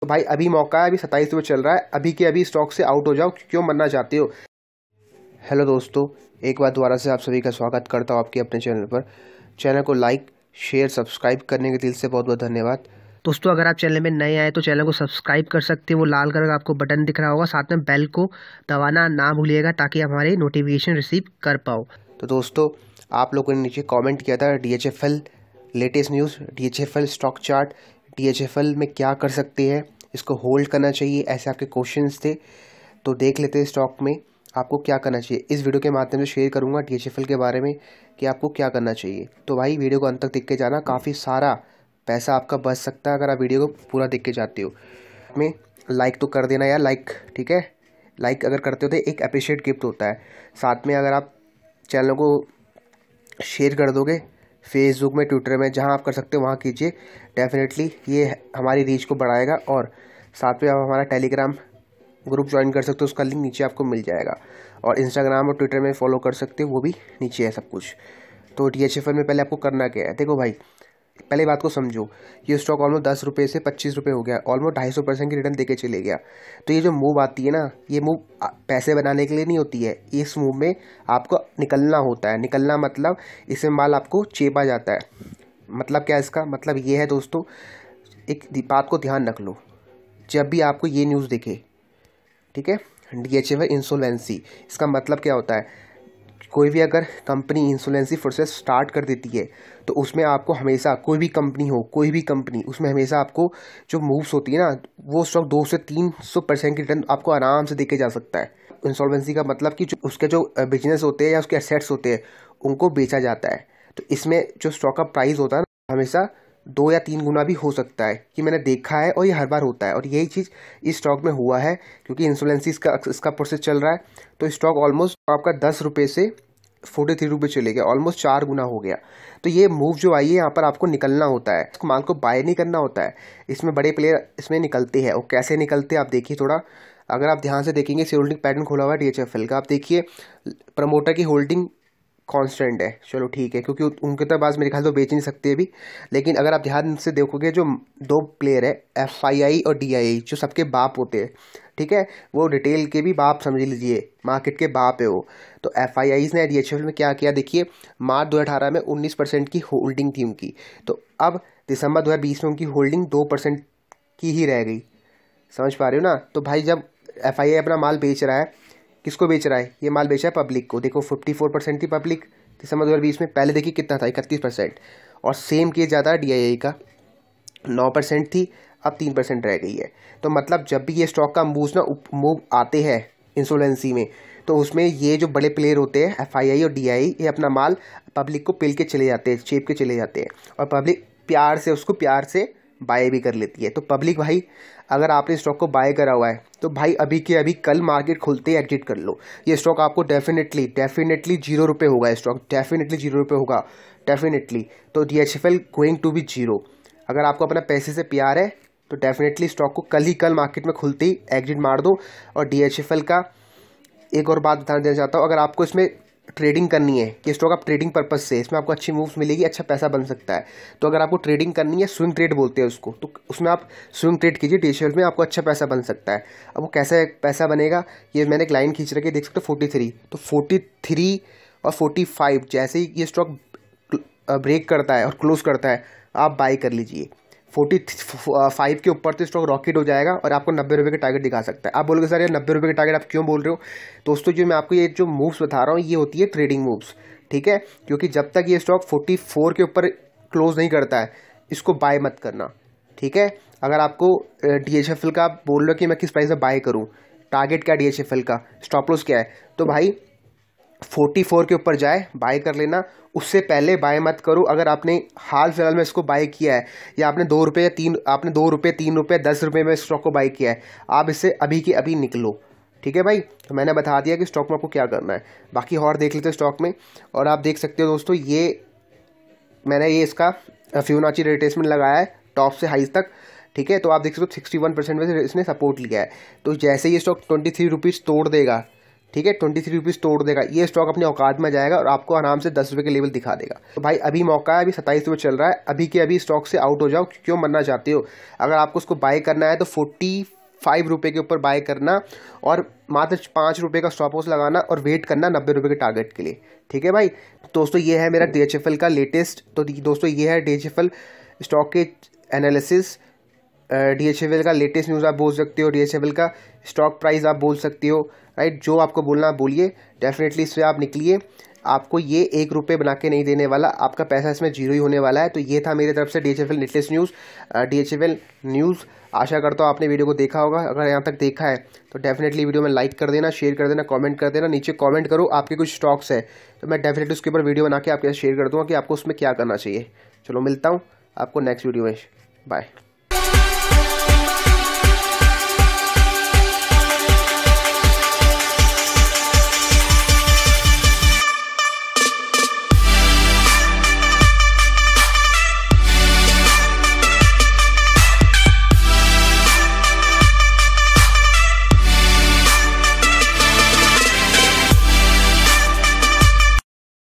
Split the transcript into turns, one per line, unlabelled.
तो भाई अभी मौका है अभी सत्ताईस रुपये चल रहा है अभी के अभी स्टॉक से आउट हो जाओ क्यों मरना चाहते हो हेलो दोस्तों एक बार दोबारा से आप सभी का स्वागत करता हूँ आपके अपने चैनल पर चैनल को लाइक शेयर सब्सक्राइब करने के दिल से बहुत बहुत धन्यवाद दोस्तों अगर आप चैनल में नए आए तो चैनल को सब्सक्राइब कर सकते हैं वो लाल कलर का आपको बटन दिख रहा होगा साथ में बेल को दबाना ना भूलिएगा ताकि आप हमारे नोटिफिकेशन रिसीव कर पाओ तो दोस्तों आप लोगों ने नीचे कमेंट किया था D latest news D stock chart T में क्या कर सकती है इसको होल्ड करना चाहिए ऐसे आपके क्वेश्चन थे तो देख लेते हैं स्टॉक में आपको क्या करना चाहिए इस वीडियो के माध्यम से शेयर करूंगा टी के बारे में कि आपको क्या करना चाहिए तो भाई वीडियो को अंत तक देख के जाना काफ़ी सारा पैसा आपका बच सकता है अगर आप वीडियो को पूरा देख के जाते हो में लाइक तो कर देना यार लाइक ठीक है लाइक अगर करते हो तो एक अप्रिशिएट गिफ्ट होता है साथ में अगर आप चैनल को शेयर कर दोगे फेसबुक में ट्विटर में जहाँ आप कर सकते हो वहाँ कीजिए डेफिनेटली ये हमारी रीच को बढ़ाएगा और साथ में आप हमारा टेलीग्राम ग्रुप ज्वाइन कर सकते हो उसका लिंक नीचे आपको मिल जाएगा और इंस्टाग्राम और ट्विटर में फॉलो कर सकते हो वो भी नीचे है सब कुछ तो डी एच एफ एल में पहले आपको करना क्या है देखो भाई पहले बात को समझो ये स्टॉक ऑलमोस्ट दस रुपये से पच्चीस रुपये हो गया ऑलमोस्ट ढाई सौ परसेंट की रिटर्न देके चले गया तो ये जो मूव आती है ना ये मूव पैसे बनाने के लिए नहीं होती है इस मूव में आपको निकलना होता है निकलना मतलब इसमें माल आपको चेपा जाता है मतलब क्या इसका मतलब ये है दोस्तों एक बात को ध्यान रख लो जब भी आपको ये न्यूज़ देखे ठीक है डी एच एफ इंसोलेंसी इसका मतलब क्या होता है कोई भी अगर कंपनी इंसोलेंसी प्रोसेस स्टार्ट कर देती है तो उसमें आपको हमेशा कोई भी कंपनी हो कोई भी कंपनी उसमें हमेशा आपको जो मूव्स होती है ना वो स्टॉक दो से तीन सौ परसेंट की रिटर्न आपको आराम से देखे जा सकता है इंसॉल्वेंसी का मतलब कि जो उसके जो बिजनेस होते हैं या उसके एसेट्स होते हैं उनको बेचा जाता है तो इसमें जो स्टॉक का प्राइस होता है ना हमेशा दो या तीन गुना भी हो सकता है ये मैंने देखा है और ये हर बार होता है और यही चीज़ इस स्टॉक में हुआ है क्योंकि इंसोलेंसीज का इसका प्रोसेस चल रहा है तो स्टॉक ऑलमोस्ट आपका दस रुपये से फोर्टी थ्री रुपये चले गया ऑलमोस्ट चार गुना हो गया तो ये मूव जो आई है यहाँ पर आपको निकलना होता है इसको माल को बाय नहीं करना होता है इसमें बड़े प्लेयर इसमें निकलते हैं और कैसे निकलते हैं आप देखिए थोड़ा अगर आप ध्यान से देखेंगे सी होल्डिंग पैटर्न खोला हुआ है डी का आप देखिए प्रमोटर की होल्डिंग कांस्टेंट है चलो ठीक है क्योंकि उनके तो पास मेरे ख्याल तो बेच नहीं सकते अभी लेकिन अगर आप ध्यान से देखोगे जो दो प्लेयर है एफ आई आई और डी आई आई जो सबके बाप होते हैं ठीक है वो रिटेल के भी बाप समझ लीजिए मार्केट के बाप है वो तो एफ आई आईज ने डी एच में क्या किया देखिए मार्च दो हज़ार अठारह में उन्नीस परसेंट की होल्डिंग थी उनकी तो अब दिसंबर दो हज़ार बीस में उनकी होल्डिंग दो परसेंट की ही रह गई समझ पा रहे हो ना तो भाई जब एफ आई आई अपना माल बेच रहा है किसको बेच रहा है ये माल बेचा है पब्लिक को देखो फिफ्टी फोर परसेंट थी पब्लिक दिसंबर दो हज़ार बीस में पहले देखिए कितना था इकतीस परसेंट और सेम केस ज़्यादा है डी का नौ परसेंट थी अब तीन परसेंट रह गई है तो मतलब जब भी ये स्टॉक का मूव ना मूव आते हैं इंसोलेंसी में तो उसमें ये जो बड़े प्लेयर होते हैं आई और आई ये अपना माल पब्लिक को पिल के चले जाते हैं चेप के चले जाते हैं और पब्लिक प्यार से उसको प्यार से बाय भी कर लेती है तो पब्लिक भाई अगर आपने स्टॉक को बाय करा हुआ है तो भाई अभी के अभी कल मार्केट खुलते ही एग्जिट कर लो ये स्टॉक आपको डेफिनेटली डेफिनेटली जीरो रुपये होगा स्टॉक डेफिनेटली जीरो रुपये होगा डेफिनेटली तो D H F L going to be zero अगर आपको अपना पैसे से प्यार है तो डेफिनेटली स्टॉक को कल ही कल मार्केट में खुलते ही एग्जिट मार दो और डी एच एफ एल का एक और बात बताना देना चाहता हूँ अगर आपको इसमें ट्रेडिंग करनी है कि स्टॉक आप ट्रेडिंग पर्पज से इसमें आपको अच्छी मूव्स मिलेगी अच्छा पैसा बन सकता है तो अगर आपको ट्रेडिंग करनी है स्विंग ट्रेड बोलते हैं उसको तो उसमें आप स्विंग ट्रेड कीजिए टी में आपको अच्छा पैसा बन सकता है अब वो कैसे पैसा बनेगा ये मैंने एक लाइन खींच रखी देख सकते हो फोर्टी थ्री तो फोर्टी थ्री और फोर्टी फाइव जैसे ही ये स्टॉक ब्रेक करता है और क्लोज करता है आप बाई कर लीजिए फोर्टी फाइव के ऊपर तो स्टॉक रॉकेट हो जाएगा और आपको नब्बे रुपये का टारगेट दिखा सकता है आप बोलोगे सर ये नब्बे रुपये का टारगेट आप क्यों बोल रहे हो दोस्तों जो मैं आपको ये जो मूव्स बता रहा हूँ ये होती है ट्रेडिंग मूव्स ठीक है क्योंकि जब तक ये स्टॉक फोर्टी फोर के ऊपर क्लोज नहीं करता है इसको बाय मत करना ठीक है अगर आपको डी एच एफ एल का आप बोल रहे हो कि मैं किस प्राइस में बाय करूँ टारगेट क्या डी एच एफ एल का स्टॉप लॉस क्या है तो भाई फोर्टी फोर के ऊपर जाए बाय कर लेना उससे पहले बाय मत करो अगर आपने हाल फिलहाल में इसको बाय किया है या आपने दो रुपये या तीन आपने दो रुपये तीन रुपये दस रुपये में स्टॉक को बाय किया है आप इससे अभी के अभी निकलो ठीक है भाई तो मैंने बता दिया कि स्टॉक में आपको क्या करना है बाकी और देख लेते हो स्टॉक में और आप देख सकते हो दोस्तों ये मैंने ये इसका फ्यूनाची रिटेसमेंट लगाया है टॉप से हाई तक ठीक है तो आप देख सकते हो सिक्सटी वन परसेंट में इसने सपोर्ट लिया है तो जैसे ये स्टॉक ट्वेंटी थ्री रुपीज़ तोड़ देगा ठीक है ट्वेंटी थ्री रुपीज़ तोड़ देगा ये स्टॉक अपने औकात में जाएगा और आपको आराम से दस रुपये के लेवल दिखा देगा तो भाई अभी मौका है अभी सत्ताईस रुपये चल रहा है अभी के अभी स्टॉक से आउट हो जाओ क्यों मरना चाहते हो अगर आपको उसको बाय करना है तो फोर्टी फाइव रुपये के ऊपर बाय करना और मात्र पाँच रुपये का स्टॉप लॉस लगाना और वेट करना नब्बे रुपये के टारगेट के लिए ठीक है भाई दोस्तों ये है मेरा डी का लेटेस्ट तो दोस्तों ये है डी स्टॉक के एनालिसिस डी का लेटेस्ट न्यूज़ आप बोल सकते हो डी का स्टॉक प्राइस आप बोल सकते हो राइट जो आपको बोलना बोलिए डेफिनेटली इससे आप निकलिए आपको ये एक रुपये बना के नहीं देने वाला आपका पैसा इसमें जीरो ही होने वाला है तो ये था मेरे तरफ से D H latest news D L news आशा करता हूँ आपने वीडियो को देखा होगा अगर यहाँ तक देखा है तो डेफिनेटली वीडियो में लाइक कर देना शेयर कर देना कमेंट कर देना नीचे कमेंट करो आपके कुछ स्टॉक्स है तो मैं डेफिनेटली उसके ऊपर वीडियो बना के आपके साथ शेयर कर दूँगा कि आपको उसमें क्या करना चाहिए चलो मिलता हूँ आपको नेक्स्ट वीडियो में बाय